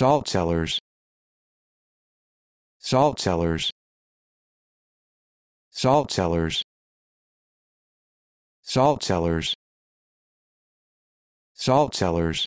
salt cellars salt cellars salt cellars salt cellars salt cellars